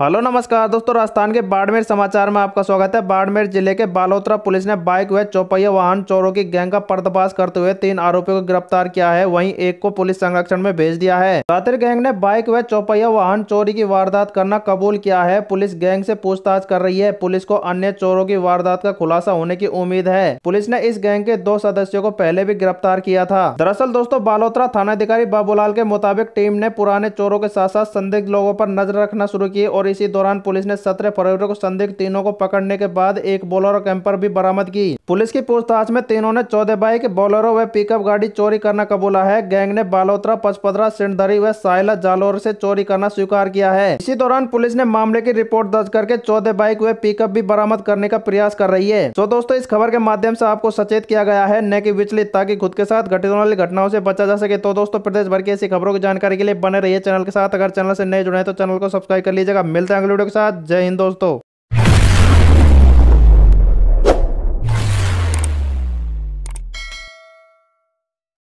hello नमस्कार दोस्तों राजस्थान के बाड़मेर समाचार में आपका स्वागत है बाड़मेर जिले के बालोतरा पुलिस ने बाइक व चौपहिया वाहन चोरों की गैंग का पर्दाफाश करते हुए तीन आरोपियों को गिरफ्तार किया है वहीं एक को पुलिस संरक्षण में भेज दिया है सातिर गैंग ने बाइक व चौपहिया वाहन चोरी की वारदात करना कबूल किया है पुलिस गैंग से पूछताछ कर रही है पुलिस को अन्य चोरों की वारदात का खुलासा होने की उम्मीद है पुलिस ने इस गैंग के दो सदस्यों को पहले भी गिरफ्तार किया था दरअसल दोस्तों बालोतरा थानाधिकारी बाबूलाल के मुताबिक टीम ने पुराने चोरों के साथ साथ संदिग्ध लोगों पर नजर रखना शुरू की और इसी दौरान पुलिस ने सत्रह फरवरी को संदिग्ध तीनों को पकड़ने के बाद एक बोलेरो कैंपर भी बरामद की पुलिस की पूछताछ में तीनों ने चौदह बाइक बोलेरो व पिकअप गाड़ी चोरी करना कबूला है गैंग ने बालोतरा पचपदरा सिंधरी व साइला जालोर से चोरी करना स्वीकार किया है इसी दौरान पुलिस ने मामले की रिपोर्ट दर्ज करके चौदह बाइक व पिकअप भी बरामद करने का प्रयास कर रही है तो दोस्तों इस खबर के माध्यम ऐसी आपको सचेत किया गया है न की विचलित ताकि खुद के साथ घटित होने वाली घटनाओं ऐसी बचा जा सके तो दोस्तों प्रदेश भर की ऐसी खबरों की जानकारी के लिए बने रहिए चैनल के साथ अगर चैनल ऐसी नए जुड़े तो चैनल को सब्सक्राइब कर लीजिएगा मिलते हैं अगले वीडियो के साथ जय हिंद दोस्तों